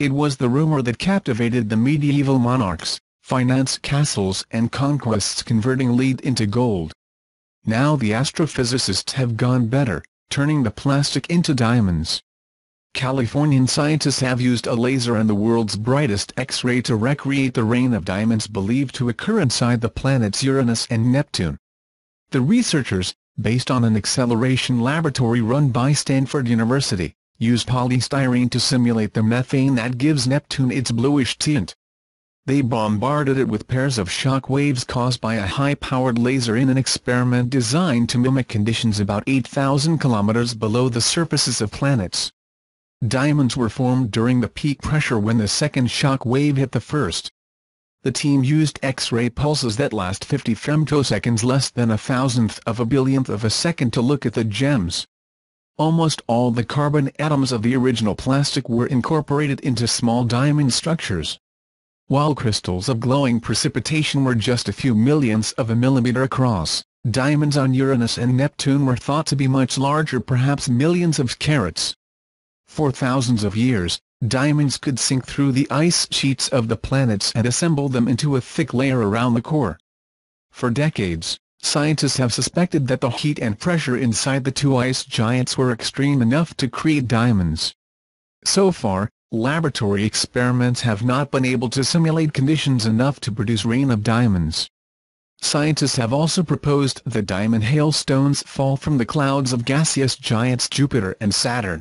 It was the rumor that captivated the medieval monarchs, finance castles and conquests converting lead into gold. Now the astrophysicists have gone better, turning the plastic into diamonds. Californian scientists have used a laser and the world's brightest X-ray to recreate the rain of diamonds believed to occur inside the planets Uranus and Neptune. The researchers, based on an acceleration laboratory run by Stanford University, use polystyrene to simulate the methane that gives Neptune its bluish tint. They bombarded it with pairs of shock waves caused by a high-powered laser in an experiment designed to mimic conditions about 8,000 kilometers below the surfaces of planets. Diamonds were formed during the peak pressure when the second shock wave hit the first. The team used X-ray pulses that last 50 femtoseconds less than a thousandth of a billionth of a second to look at the gems. Almost all the carbon atoms of the original plastic were incorporated into small diamond structures. While crystals of glowing precipitation were just a few millionths of a millimeter across, diamonds on Uranus and Neptune were thought to be much larger perhaps millions of carats. For thousands of years, diamonds could sink through the ice sheets of the planets and assemble them into a thick layer around the core. For decades, Scientists have suspected that the heat and pressure inside the two ice giants were extreme enough to create diamonds. So far, laboratory experiments have not been able to simulate conditions enough to produce rain of diamonds. Scientists have also proposed that diamond hailstones fall from the clouds of gaseous giants Jupiter and Saturn.